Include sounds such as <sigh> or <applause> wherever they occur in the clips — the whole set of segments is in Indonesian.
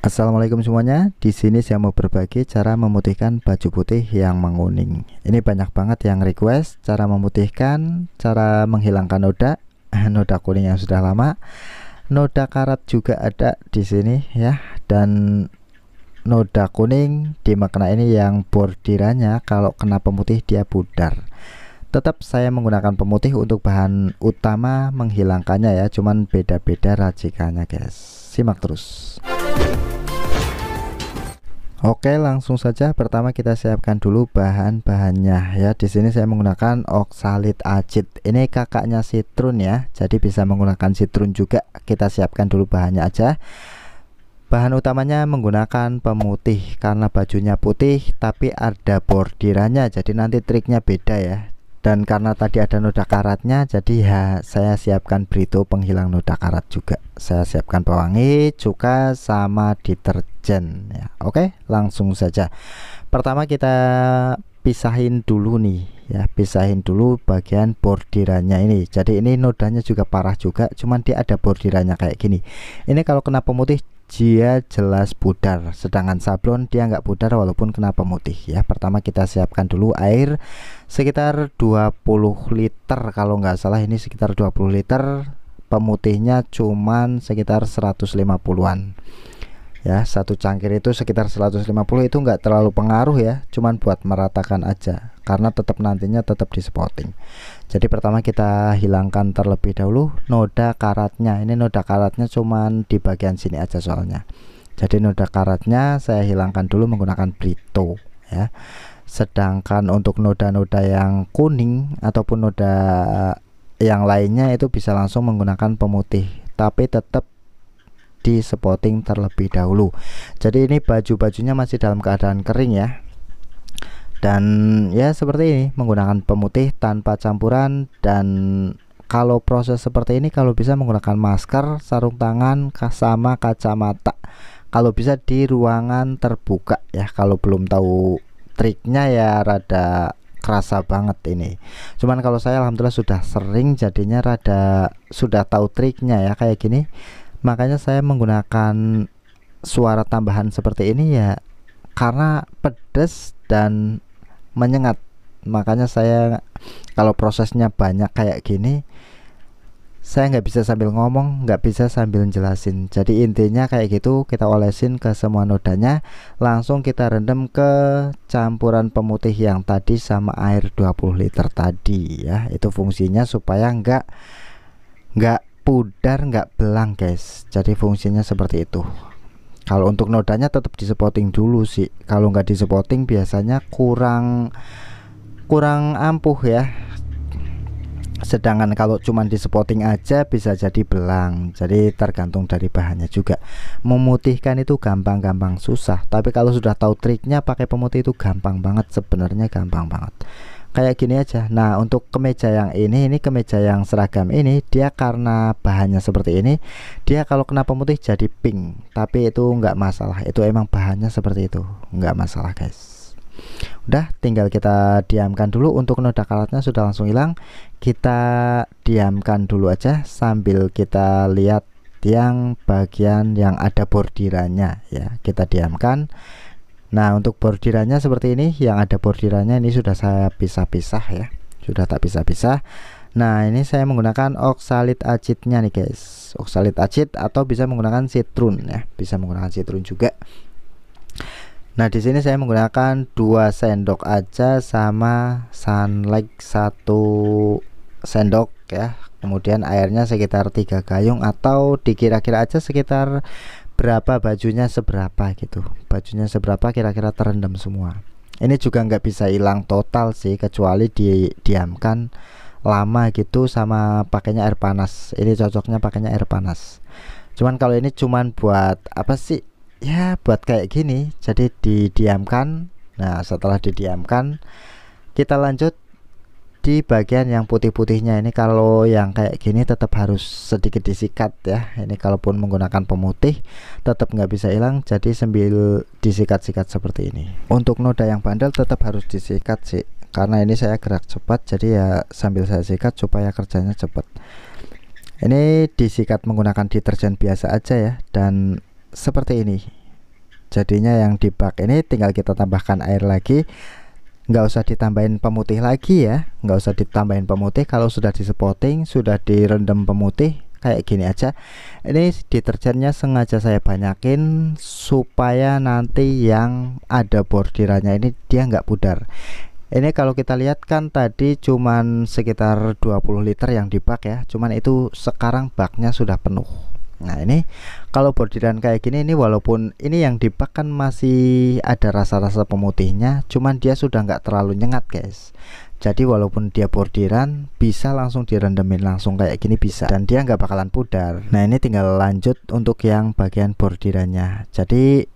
Assalamualaikum semuanya. Di sini saya mau berbagi cara memutihkan baju putih yang menguning. Ini banyak banget yang request cara memutihkan, cara menghilangkan noda, <laughs> noda kuning yang sudah lama. Noda karat juga ada di sini ya dan noda kuning di makna ini yang bordirannya kalau kena pemutih dia pudar. Tetap saya menggunakan pemutih untuk bahan utama menghilangkannya ya, cuman beda-beda racikannya guys. Simak terus. Oke, langsung saja pertama kita siapkan dulu bahan-bahannya ya. Di sini saya menggunakan oksalit acid. Ini kakaknya sitrun ya. Jadi bisa menggunakan sitrun juga. Kita siapkan dulu bahannya aja. Bahan utamanya menggunakan pemutih karena bajunya putih tapi ada bordirannya. Jadi nanti triknya beda ya. Dan karena tadi ada noda karatnya jadi ya saya siapkan Brito penghilang noda karat juga. Saya siapkan pewangi, cuka sama deterjen Legend ya. Oke, langsung saja. Pertama kita pisahin dulu nih ya, pisahin dulu bagian bordirannya ini. Jadi ini nodanya juga parah juga, cuman dia ada bordirannya kayak gini. Ini kalau kena pemutih dia jelas pudar sedangkan sablon dia nggak pudar walaupun kena pemutih ya pertama kita siapkan dulu air sekitar 20 liter kalau nggak salah ini sekitar 20 liter pemutihnya cuman sekitar 150an ya satu cangkir itu sekitar 150 itu enggak terlalu pengaruh ya cuman buat meratakan aja karena tetap nantinya tetap di spotting jadi pertama kita hilangkan terlebih dahulu noda karatnya ini noda karatnya cuman di bagian sini aja soalnya jadi noda karatnya saya hilangkan dulu menggunakan Brito ya sedangkan untuk noda-noda yang kuning ataupun noda yang lainnya itu bisa langsung menggunakan pemutih tapi tetap di spotting terlebih dahulu jadi ini baju-bajunya masih dalam keadaan kering ya dan ya seperti ini menggunakan pemutih tanpa campuran dan kalau proses seperti ini kalau bisa menggunakan masker sarung tangan sama kacamata kalau bisa di ruangan terbuka ya kalau belum tahu triknya ya rada kerasa banget ini cuman kalau saya alhamdulillah sudah sering jadinya rada sudah tahu triknya ya kayak gini makanya saya menggunakan suara tambahan seperti ini ya karena pedes dan menyengat makanya saya kalau prosesnya banyak kayak gini saya nggak bisa sambil ngomong nggak bisa sambil jelasin jadi intinya kayak gitu kita olesin ke semua nodanya langsung kita rendam ke campuran pemutih yang tadi sama air 20 liter tadi ya itu fungsinya supaya nggak nggak pudar nggak belang guys jadi fungsinya seperti itu kalau untuk nodanya tetap di spotting dulu sih kalau nggak di spotting biasanya kurang kurang ampuh ya sedangkan kalau cuman di spotting aja bisa jadi belang jadi tergantung dari bahannya juga memutihkan itu gampang-gampang susah tapi kalau sudah tahu triknya pakai pemutih itu gampang banget sebenarnya gampang banget kayak gini aja nah untuk kemeja yang ini ini kemeja yang seragam ini dia karena bahannya seperti ini dia kalau kena pemutih jadi pink tapi itu enggak masalah itu emang bahannya seperti itu enggak masalah guys udah tinggal kita diamkan dulu untuk noda karatnya sudah langsung hilang kita diamkan dulu aja sambil kita lihat yang bagian yang ada bordirannya ya kita diamkan Nah untuk bordirannya seperti ini yang ada bordirannya ini sudah saya pisah-pisah ya sudah tak pisah-pisah Nah ini saya menggunakan oksalit acidnya nih guys oksalit acid atau bisa menggunakan citrun ya bisa menggunakan citrun juga Nah di sini saya menggunakan dua sendok aja sama sunlight satu sendok ya kemudian airnya sekitar tiga gayung atau dikira-kira aja sekitar berapa bajunya seberapa gitu bajunya seberapa kira-kira terendam semua ini juga nggak bisa hilang total sih kecuali didiamkan lama gitu sama pakainya air panas ini cocoknya pakainya air panas cuman kalau ini cuman buat apa sih ya buat kayak gini jadi didiamkan nah setelah didiamkan kita lanjut di bagian yang putih-putihnya ini kalau yang kayak gini tetap harus sedikit disikat ya ini kalaupun menggunakan pemutih tetap nggak bisa hilang jadi sambil disikat-sikat seperti ini untuk noda yang bandel tetap harus disikat sih karena ini saya gerak cepat jadi ya sambil saya sikat supaya kerjanya cepat ini disikat menggunakan deterjen biasa aja ya dan seperti ini jadinya yang di bak ini tinggal kita tambahkan air lagi nggak usah ditambahin pemutih lagi ya nggak usah ditambahin pemutih kalau sudah di sudah direndam pemutih kayak gini aja ini deterjennya sengaja saya banyakin supaya nanti yang ada bordirannya ini dia nggak pudar ini kalau kita lihat kan tadi cuman sekitar 20 liter yang dibak ya cuman itu sekarang baknya sudah penuh Nah ini kalau bordiran kayak gini ini walaupun ini yang dipakan masih ada rasa-rasa pemutihnya cuman dia sudah nggak terlalu nyengat guys jadi walaupun dia bordiran bisa langsung direndemin langsung kayak gini bisa dan dia nggak bakalan pudar nah ini tinggal lanjut untuk yang bagian bordirannya jadi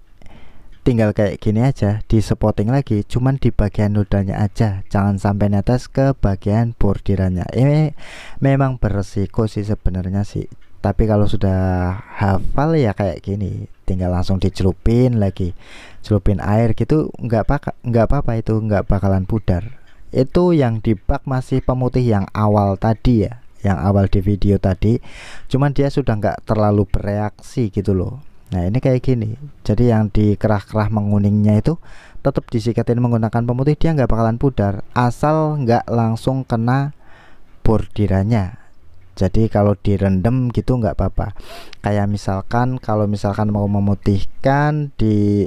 tinggal kayak gini aja di spotting lagi cuman di bagian nodanya aja jangan sampai netes ke bagian bordirannya ini memang beresiko sih sebenarnya sih tapi kalau sudah hafal ya kayak gini tinggal langsung dicelupin lagi celupin air gitu nggak apa nggak apa-apa itu nggak bakalan pudar itu yang dibak masih pemutih yang awal tadi ya yang awal di video tadi cuman dia sudah nggak terlalu bereaksi gitu loh nah ini kayak gini jadi yang di kerah-kerah menguningnya itu tetap disikatin menggunakan pemutih dia nggak bakalan pudar asal nggak langsung kena bordirannya jadi kalau direndam gitu nggak apa-apa kayak misalkan kalau misalkan mau memutihkan di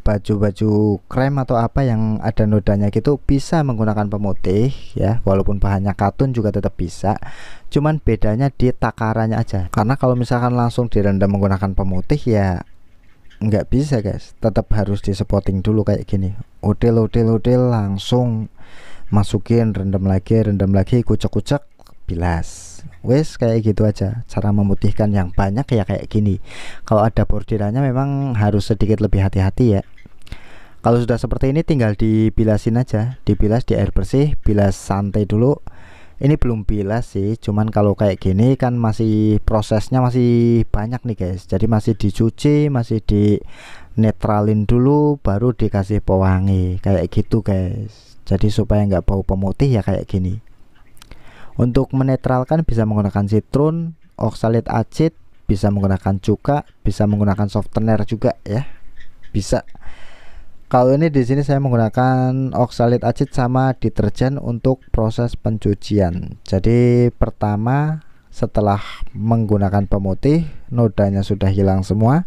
baju-baju krem atau apa yang ada nodanya gitu bisa menggunakan pemutih ya walaupun bahannya katun juga tetap bisa cuman bedanya di takarannya aja karena kalau misalkan langsung direndam menggunakan pemutih ya nggak bisa guys tetap harus di spotting dulu kayak gini odel odel odel langsung masukin rendam lagi rendam lagi kucek kucek bilas wes kayak gitu aja cara memutihkan yang banyak ya kayak gini kalau ada bordirannya memang harus sedikit lebih hati-hati ya kalau sudah seperti ini tinggal dibilasin aja dibilas di air bersih bilas santai dulu ini belum bilas sih cuman kalau kayak gini kan masih prosesnya masih banyak nih guys jadi masih dicuci masih di netralin dulu baru dikasih pewangi kayak gitu guys jadi supaya nggak bau pemutih ya kayak gini untuk menetralkan bisa menggunakan citron, oksalit acid, bisa menggunakan cuka, bisa menggunakan softener juga ya. Bisa. Kalau ini di sini saya menggunakan oksalit acid sama deterjen untuk proses pencucian. Jadi pertama setelah menggunakan pemutih, nodanya sudah hilang semua.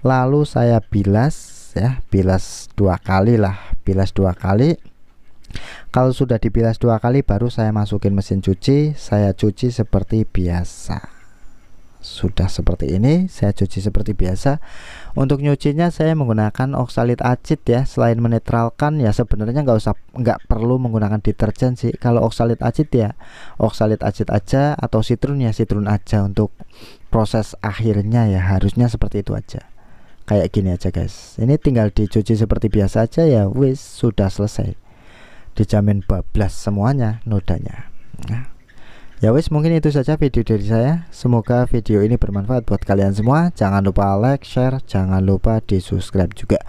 Lalu saya bilas ya, bilas dua kali lah, bilas dua kali kalau sudah dibilas dua kali baru saya masukin mesin cuci, saya cuci seperti biasa. Sudah seperti ini, saya cuci seperti biasa. Untuk nyucinya saya menggunakan oksalit acid ya. Selain menetralkan ya sebenarnya nggak usah nggak perlu menggunakan deterjen sih. Kalau oksalit acid ya oksalit acid aja atau sitrun ya sitrun aja untuk proses akhirnya ya harusnya seperti itu aja kayak gini aja guys ini tinggal dicuci seperti biasa aja ya wis sudah selesai dijamin bablas semuanya nodanya nah. Ya wis mungkin itu saja video dari saya Semoga video ini bermanfaat buat kalian semua Jangan lupa like, share, jangan lupa di subscribe juga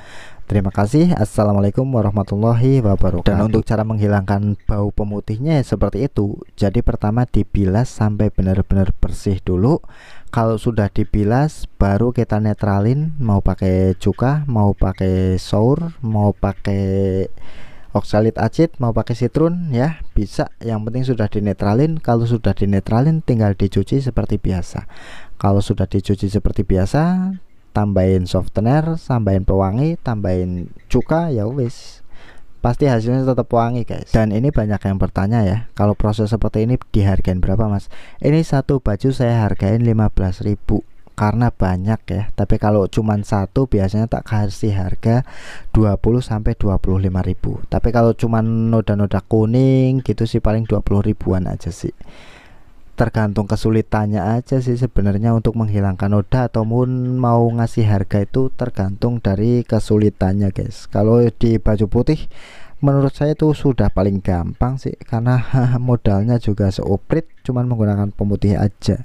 Terima kasih Assalamualaikum warahmatullahi wabarakatuh Dan untuk cara menghilangkan bau pemutihnya seperti itu Jadi pertama dibilas sampai benar-benar bersih dulu Kalau sudah dibilas baru kita netralin Mau pakai cuka, mau pakai sour, mau pakai oksalit acid mau pakai sitrun ya bisa yang penting sudah dinetralin kalau sudah dinetralin tinggal dicuci seperti biasa kalau sudah dicuci seperti biasa tambahin softener tambahin pewangi tambahin cuka ya wis pasti hasilnya tetap wangi guys dan ini banyak yang bertanya ya kalau proses seperti ini dihargain berapa mas ini satu baju saya hargain 15.000 karena banyak ya tapi kalau cuman satu biasanya tak kasih harga 20 sampai 25 ribu tapi kalau cuman noda-noda kuning gitu sih paling 20 ribuan aja sih tergantung kesulitannya aja sih sebenarnya untuk menghilangkan noda ataupun mau ngasih harga itu tergantung dari kesulitannya guys kalau di baju putih menurut saya itu sudah paling gampang sih karena <laughs> modalnya juga seoprit, cuman menggunakan pemutih aja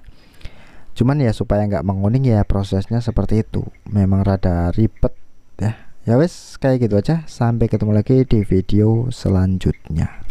cuman ya supaya nggak menguning ya prosesnya seperti itu memang rada ribet ya ya wes kayak gitu aja sampai ketemu lagi di video selanjutnya